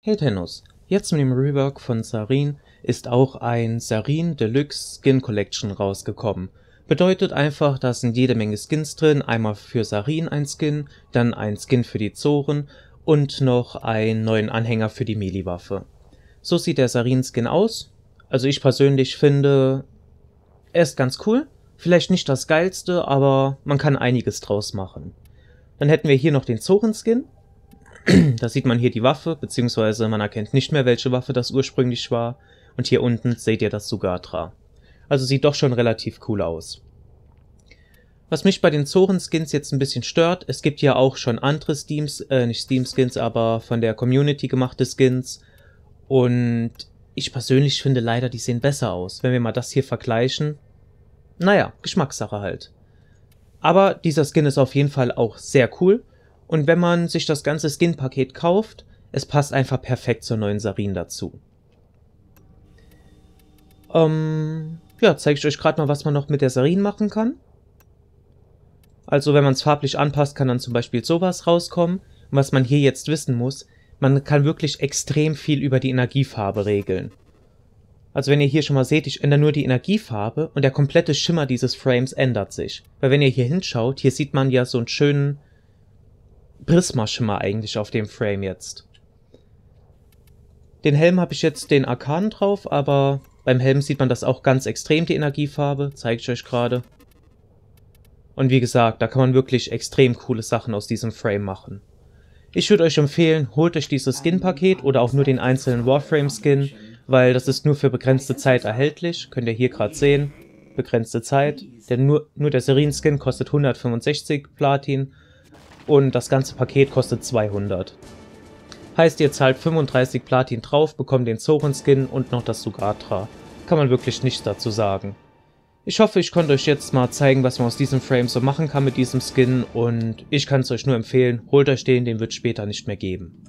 Hey Tenus, jetzt mit dem Rework von Sarin ist auch ein Sarin Deluxe Skin Collection rausgekommen. Bedeutet einfach, da sind jede Menge Skins drin, einmal für Sarin ein Skin, dann ein Skin für die Zoren und noch einen neuen Anhänger für die Melee-Waffe. So sieht der Sarin-Skin aus. Also ich persönlich finde, er ist ganz cool. Vielleicht nicht das geilste, aber man kann einiges draus machen. Dann hätten wir hier noch den Zoren-Skin da sieht man hier die Waffe, beziehungsweise man erkennt nicht mehr, welche Waffe das ursprünglich war. Und hier unten seht ihr das Sugatra. Also sieht doch schon relativ cool aus. Was mich bei den Zoren-Skins jetzt ein bisschen stört, es gibt ja auch schon andere Steams, äh, nicht Steam-Skins, aber von der Community gemachte Skins. Und ich persönlich finde leider, die sehen besser aus. Wenn wir mal das hier vergleichen. Naja, Geschmackssache halt. Aber dieser Skin ist auf jeden Fall auch sehr cool. Und wenn man sich das ganze Skin-Paket kauft, es passt einfach perfekt zur neuen Sarin dazu. Ähm, ja, zeige ich euch gerade mal, was man noch mit der Sarin machen kann. Also wenn man es farblich anpasst, kann dann zum Beispiel sowas rauskommen. Und was man hier jetzt wissen muss, man kann wirklich extrem viel über die Energiefarbe regeln. Also wenn ihr hier schon mal seht, ich ändere nur die Energiefarbe und der komplette Schimmer dieses Frames ändert sich. Weil wenn ihr hier hinschaut, hier sieht man ja so einen schönen Prismaschimmer eigentlich auf dem Frame jetzt. Den Helm habe ich jetzt den Arkan drauf, aber beim Helm sieht man das auch ganz extrem, die Energiefarbe. Zeige ich euch gerade. Und wie gesagt, da kann man wirklich extrem coole Sachen aus diesem Frame machen. Ich würde euch empfehlen, holt euch dieses Skin-Paket oder auch nur den einzelnen Warframe-Skin, weil das ist nur für begrenzte Zeit erhältlich, könnt ihr hier gerade sehen, begrenzte Zeit, denn nur, nur der Serien-Skin kostet 165 Platin und das ganze Paket kostet 200. Heißt, ihr zahlt 35 Platin drauf, bekommt den Zoren-Skin und noch das Sugatra. Kann man wirklich nichts dazu sagen. Ich hoffe, ich konnte euch jetzt mal zeigen, was man aus diesem Frame so machen kann mit diesem Skin und ich kann es euch nur empfehlen, holt euch den, den wird es später nicht mehr geben.